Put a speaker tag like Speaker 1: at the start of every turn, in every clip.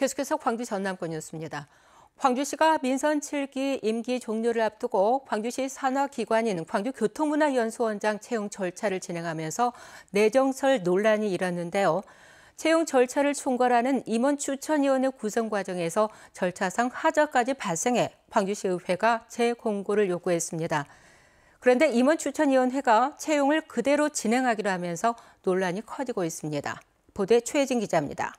Speaker 1: 계속해서 광주 전남권 뉴스입니다. 광주시가 민선 7기 임기 종료를 앞두고 광주시 산하기관인 광주교통문화연수원장 채용 절차를 진행하면서 내정설 논란이 일었는데요. 채용 절차를 총괄하는 임원 추천위원회 구성 과정에서 절차상 하자까지 발생해 광주시의회가 재공고를 요구했습니다. 그런데 임원 추천위원회가 채용을 그대로 진행하기로 하면서 논란이 커지고 있습니다. 보도에 최혜진 기자입니다.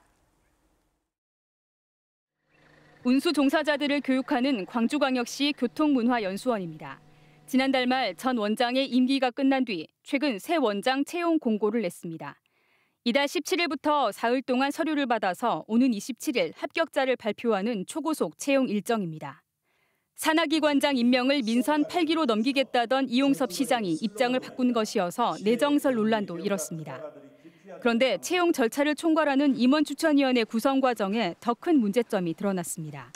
Speaker 2: 운수 종사자들을 교육하는 광주광역시 교통문화연수원입니다. 지난달 말 전 원장의 임기가 끝난 뒤 최근 새 원장 채용 공고를 냈습니다. 이달 17일부터 사흘 동안 서류를 받아서 오는 27일 합격자를 발표하는 초고속 채용 일정입니다. 산하기 관장 임명을 민선 8기로 넘기겠다던 이용섭 시장이 입장을 바꾼 것이어서 내정설 논란도 일었습니다. 그런데 채용 절차를 총괄하는 임원 추천위원회 구성 과정에 더 큰 문제점이 드러났습니다.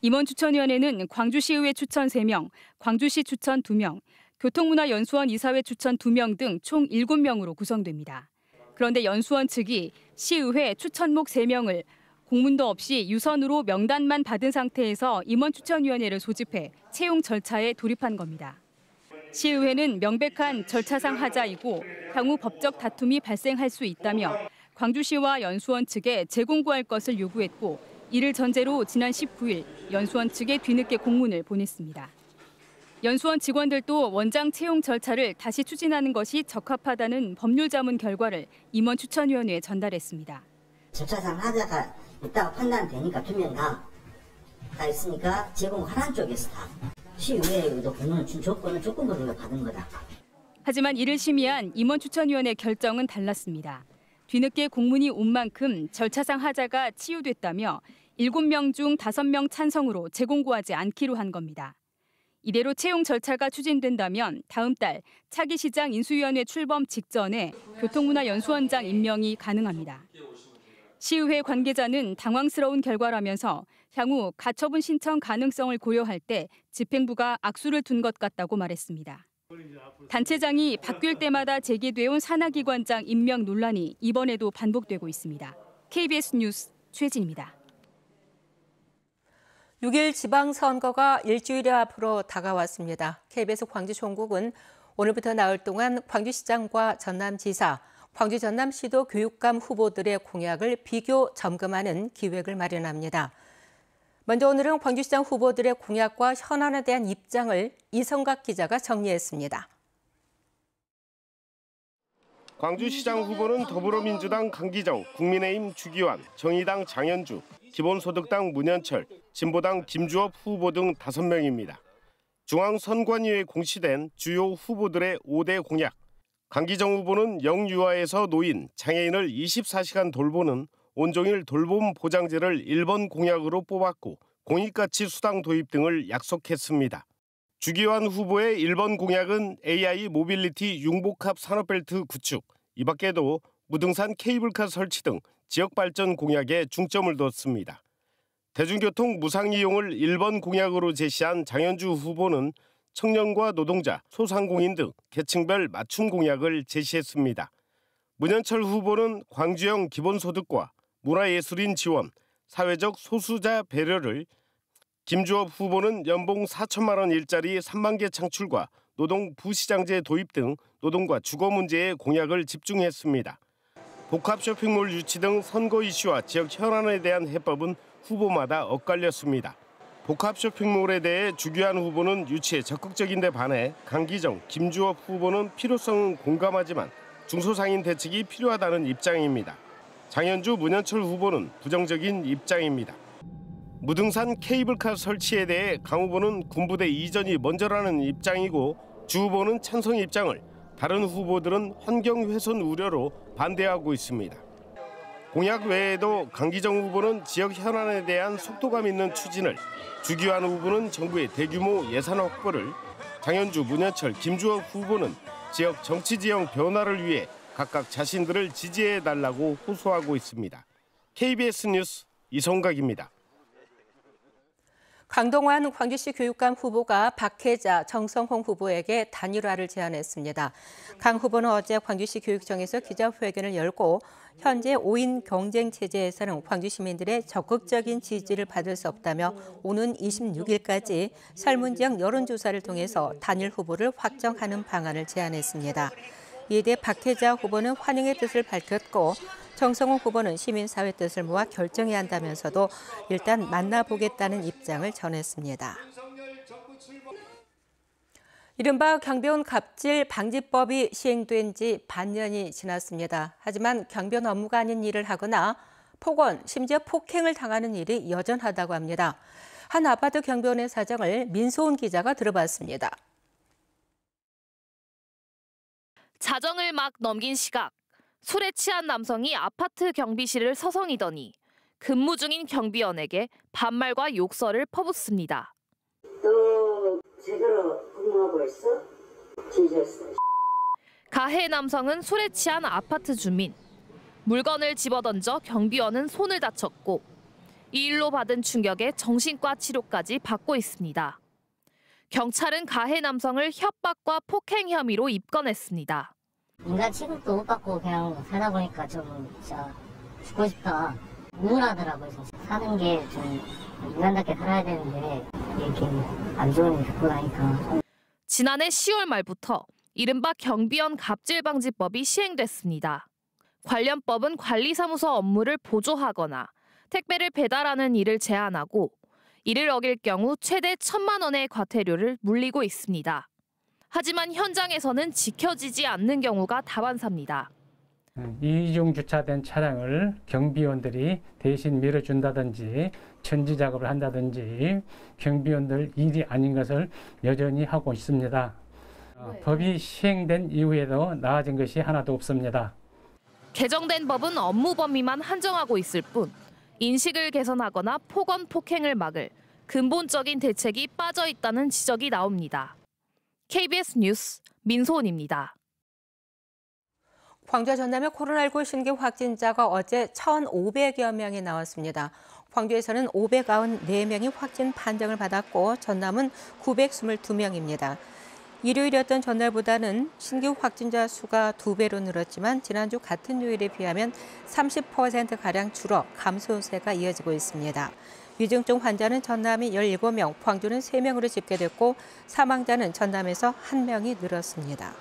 Speaker 2: 임원 추천위원회는 광주시의회 추천 3명, 광주시 추천 2명, 교통문화연수원 이사회 추천 2명 등 총 7명으로 구성됩니다. 그런데 연수원 측이 시의회 추천목 3명을 공문도 없이 유선으로 명단만 받은 상태에서 임원 추천위원회를 소집해 채용 절차에 돌입한 겁니다. 시의회는 명백한 절차상 하자이고 향후 법적 다툼이 발생할 수 있다며 광주시와 연수원 측에 재공고할 것을 요구했고 이를 전제로 지난 19일 연수원 측에 뒤늦게 공문을 보냈습니다. 연수원 직원들도 원장 채용 절차를 다시 추진하는 것이 적합하다는 법률 자문 결과를 임원 추천위원회에 전달했습니다.
Speaker 3: 절차상 하자가 있다고 판단되니까 두명 다. 있으니까 제공하라는 쪽에서 다 시의회 의결권은 조건을 조금 거둘러 받은 거다.
Speaker 2: 하지만 이를 심의한 임원 추천위원회 결정은 달랐습니다. 뒤늦게 공문이 온 만큼 절차상 하자가 치유됐다며 7명 중 5명 찬성으로 재공고하지 않기로 한 겁니다. 이대로 채용 절차가 추진된다면 다음 달 차기 시장 인수위원회 출범 직전에 교통문화연수원장 임명이 가능합니다. 시의회 관계자는 당황스러운 결과라면서 향후 가처분 신청 가능성을 고려할 때 집행부가 악수를 둔 것 같다고 말했습니다. 단체장이 바뀔 때마다 제기돼온 산하기관장 임명 논란이 이번에도 반복되고 있습니다. KBS 뉴스 최진입니다.
Speaker 1: 6일 지방선거가 일주일이 앞으로 다가왔습니다. KBS 광주총국은 오늘부터 나흘 동안 광주시장과 전남지사, 광주 전남시도 교육감 후보들의 공약을 비교 점검하는 기획을 마련합니다. 먼저 오늘은 광주시장 후보들의 공약과 현안에 대한 입장을 이성각 기자가 정리했습니다.
Speaker 3: 광주시장 후보는 더불어민주당 강기정, 국민의힘 주기환, 정의당 장현주, 기본소득당 문현철, 진보당 김주업 후보 등 5명입니다. 중앙선관위에 공시된 주요 후보들의 5대 공약. 강기정 후보는 영유아에서 노인, 장애인을 24시간 돌보는 온종일 돌봄 보장제를 1번 공약으로 뽑았고 공익가치 수당 도입 등을 약속했습니다. 주기환 후보의 1번 공약은 AI 모빌리티 융복합 산업벨트 구축, 이 밖에도 무등산 케이블카 설치 등 지역 발전 공약에 중점을 뒀습니다. 대중교통 무상 이용을 1번 공약으로 제시한 장현주 후보는 청년과 노동자, 소상공인 등 계층별 맞춤 공약을 제시했습니다. 문현철 후보는 광주형 기본소득과 문화예술인 지원, 사회적 소수자 배려를 김주업 후보는 연봉 4천만 원 일자리 3만 개 창출과 노동 부시장제 도입 등 노동과 주거 문제의 공약을 집중했습니다. 복합 쇼핑몰 유치 등 선거 이슈와 지역 현안에 대한 해법은 후보마다 엇갈렸습니다. 복합 쇼핑몰에 대해 주기환 후보는 유치에 적극적인데 반해 강기정, 김주업 후보는 필요성은 공감하지만 중소상인 대책이 필요하다는 입장입니다. 장현주 문현철 후보는 부정적인 입장입니다. 무등산 케이블카 설치에 대해 강 후보는 군부대 이전이 먼저라는 입장이고 주 후보는 찬성 입장을 다른 후보들은 환경 훼손 우려로 반대하고 있습니다. 공약 외에도 강기정 후보는 지역 현안에 대한 속도감 있는 추진을, 주기환 후보는 정부의 대규모 예산 확보를, 장현주, 문현철, 김주원 후보는 지역 정치 지형 변화를 위해 각각 자신들을 지지해 달라고 호소하고 있습니다. KBS 뉴스 이성각입니다.
Speaker 1: 강동환 광주시 교육감 후보가 박혜자, 정성홍 후보에게 단일화를 제안했습니다. 강 후보는 어제 광주시 교육청에서 기자회견을 열고 현재 5인 경쟁 체제에서는 광주 시민들의 적극적인 지지를 받을 수 없다며 오는 26일까지 설문지역 여론조사를 통해서 단일 후보를 확정하는 방안을 제안했습니다. 이에 대해 박혜자 후보는 환영의 뜻을 밝혔고 정성훈 후보는 시민사회 뜻을 모아 결정해야 한다면서도 일단 만나보겠다는 입장을 전했습니다. 이른바 강변 갑질 방지법이 시행된 지 반년이 지났습니다. 하지만 강변 업무가 아닌 일을 하거나 폭언, 심지어 폭행을 당하는 일이 여전하다고 합니다. 한 아파트 경비원의 사정을 민소은 기자가 들어봤습니다.
Speaker 4: 자정을 막 넘긴 시각, 술에 취한 남성이 아파트 경비실을 서성이더니 근무 중인 경비원에게 반말과 욕설을 퍼붓습니다.
Speaker 1: 너 제대로 근무하고 있어? 뒤졌어.
Speaker 4: 가해 남성은 술에 취한 아파트 주민. 물건을 집어던져 경비원은 손을 다쳤고 이 일로 받은 충격에 정신과 치료까지 받고 있습니다. 경찰은 가해 남성을 협박과 폭행 혐의로 입건했습니다. 인간 취급도 못 받고
Speaker 1: 그냥 살다 보니까 좀 진짜 죽고 싶다.
Speaker 4: 우울하더라고요, 진짜. 사는 게좀
Speaker 3: 인간답게 살아야 되는데 이렇게 안 좋은 일 듣고 나니까.
Speaker 4: 지난해 10월 말부터 이른바 경비원 갑질방지법이 시행됐습니다. 관련 법은 관리사무소 업무를 보조하거나 택배를 배달하는 일을 제한하고 이를 어길 경우 최대 천만 원의 과태료를 물리고 있습니다. 하지만 현장에서는 지켜지지 않는 경우가 다반사입니다.
Speaker 3: 네, 이중 주차된 차량을 경비원들이 대신 밀어준다든지 천지 작업을 한다든지 경비원들 일이 아닌 것을 여전히 하고 있습니다. 네. 법이 시행된 이후에도 나아진 것이 하나도 없습니다.
Speaker 4: 개정된 법은 업무 범위만 한정하고 있을 뿐 인식을 개선하거나 폭언 폭행을 막을 근본적인 대책이 빠져 있다는
Speaker 1: 지적이 나옵니다. KBS 뉴스 민소은입니다. 광주와 전남의 코로나19 신규 확진자가 어제 1,500여 명이 나왔습니다. 광주에서는 594명이 확진 판정을 받았고 전남은 922명입니다. 일요일이었던 전날보다는 신규 확진자 수가 두 배로 늘었지만 지난주 같은 요일에 비하면 30%가량 줄어 감소세가 이어지고 있습니다. 위중증 환자는 전남이 17명, 광주는 3명으로 집계됐고 사망자는 전남에서 1명이 늘었습니다.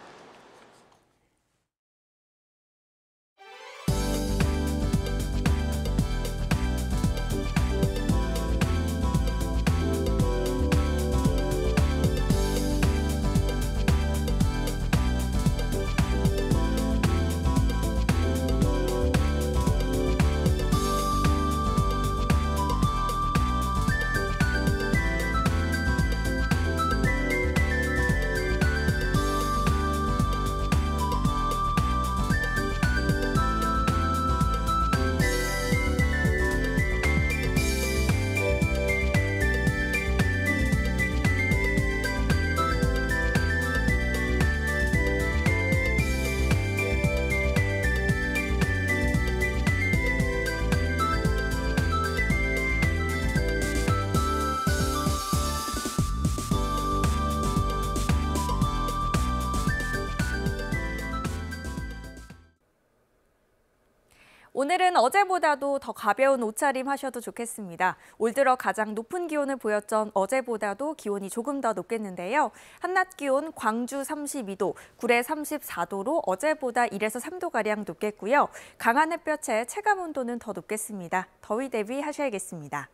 Speaker 5: 오늘은 어제보다도 더 가벼운 옷차림 하셔도 좋겠습니다. 올 들어 가장 높은 기온을 보였던 어제보다도 기온이 조금 더 높겠는데요. 한낮 기온 광주 32도, 구례 34도로 어제보다 1에서 3도가량 높겠고요. 강한 햇볕에 체감 온도는 더 높겠습니다. 더위 대비하셔야겠습니다.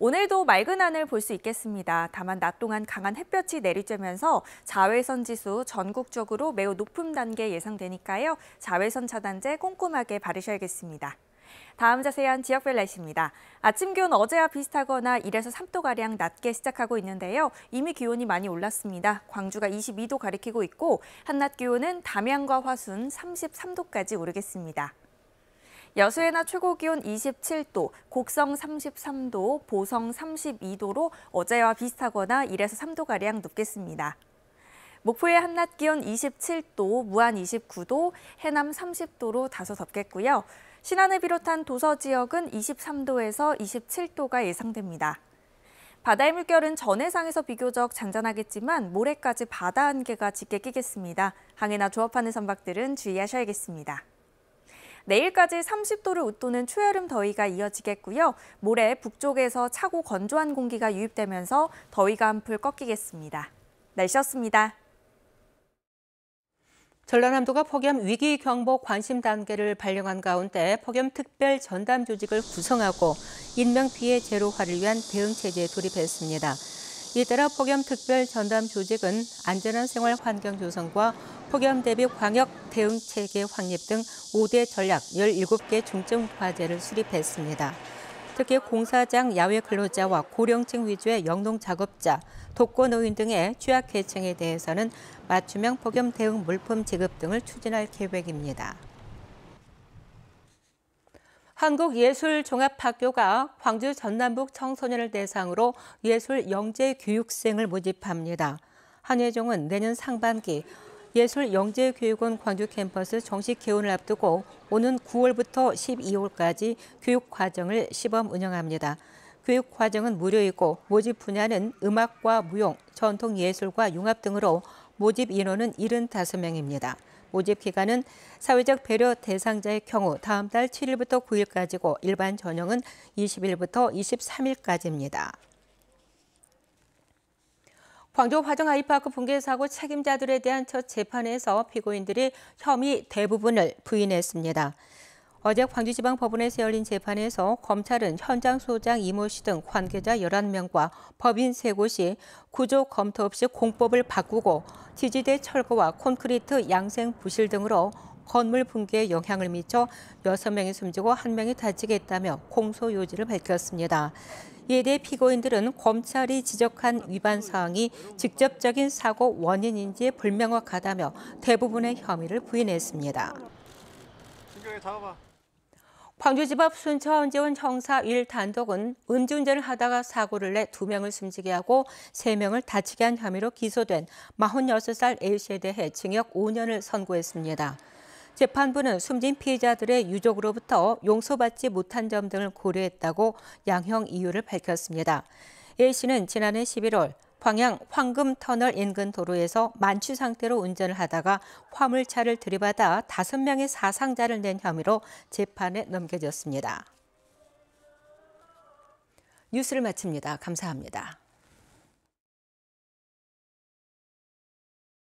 Speaker 5: 오늘도 맑은 하늘 볼 수 있겠습니다. 다만 낮 동안 강한 햇볕이 내리쬐면서 자외선 지수 전국적으로 매우 높은 단계 예상되니까요. 자외선 차단제 꼼꼼하게 바르셔야겠습니다. 다음 자세한 지역별 날씨입니다. 아침 기온 어제와 비슷하거나 1에서 3도가량 낮게 시작하고 있는데요. 이미 기온이 많이 올랐습니다. 광주가 22도 가리키고 있고 한낮 기온은 담양과 화순 33도까지 오르겠습니다. 여수의낮 최고 기온 27도, 곡성 33도, 보성 32도로 어제와 비슷하거나 1에서 3도가량 높겠습니다. 목포의 한낮 기온 27도, 무안 29도, 해남 30도로 다소 덥겠고요. 신안을 비롯한 도서 지역은 23도에서 27도가 예상됩니다. 바다의 물결은 전해상에서 비교적 잔잔하겠지만 모레까지 바다 안개가 짙게 끼겠습니다. 항해나 조업하는 선박들은 주의하셔야겠습니다. 내일까지 30도를 웃도는 초여름 더위가 이어지겠고요. 모레 북쪽에서 차고 건조한 공기가 유입되면서 더위가 한풀 꺾이겠습니다.
Speaker 1: 날씨였습니다. 전라남도가 폭염 위기 경보 관심 단계를 발령한 가운데 폭염 특별 전담 조직을 구성하고 인명 피해 제로화를 위한 대응 체제에 돌입했습니다. 이따라 폭염 특별 전담 조직은 안전한 생활 환경 조성과 폭염 대비 광역 대응 체계 확립 등 5대 전략 17개 중점 과제를 수립했습니다. 특히 공사장 야외 근로자와 고령층 위주의 영농 작업자, 독거노인 등의 취약계층에 대해서는 맞춤형 폭염 대응 물품 지급 등을 추진할 계획입니다. 한국예술종합학교가 광주 전남북 청소년을 대상으로 예술 영재 교육생을 모집합니다. 한예종은 내년 상반기 예술영재교육원 광주 캠퍼스 정식 개원을 앞두고 오는 9월부터 12월까지 교육과정을 시범 운영합니다. 교육과정은 무료이고 모집 분야는 음악과 무용, 전통예술과 융합 등으로 모집 인원은 75명입니다. 모집 기간은 사회적 배려 대상자의 경우 다음 달 7일부터 9일까지고 일반 전형은 20일부터 23일까지입니다. 광주 화정 아이파크 붕괴 사고 책임자들에 대한 첫 재판에서 피고인들이 혐의 대부분을 부인했습니다. 어제 광주지방법원에서 열린 재판에서 검찰은 현장 소장 이모 씨 등 관계자 11명과 법인 3곳이 구조 검토 없이 공법을 바꾸고 지지대 철거와 콘크리트 양생 부실 등으로 건물 붕괴에 영향을 미쳐 6명이 숨지고 1명이 다치게 다며 공소 요지를 밝혔습니다. 이에 대해 피고인들은 검찰이 지적한 위반 사항이 직접적인 사고 원인인지 불명확하다며 대부분의 혐의를 부인했습니다. 광주지법 순천재원 형사 1단독은 음주운전을 하다가 사고를 내 2명을 숨지게 하고 3명을 다치게 한 혐의로 기소된 46살 A씨에 대해 징역 5년을 선고했습니다. 재판부는 숨진 피해자들의 유족으로부터 용서받지 못한 점 등을 고려했다고 양형 이유를 밝혔습니다. A 씨는 지난해 11월 광양 황금터널 인근 도로에서 만취 상태로 운전을 하다가 화물차를 들이받아 5명의 사상자를 낸 혐의로 재판에 넘겨졌습니다. 뉴스를 마칩니다. 감사합니다.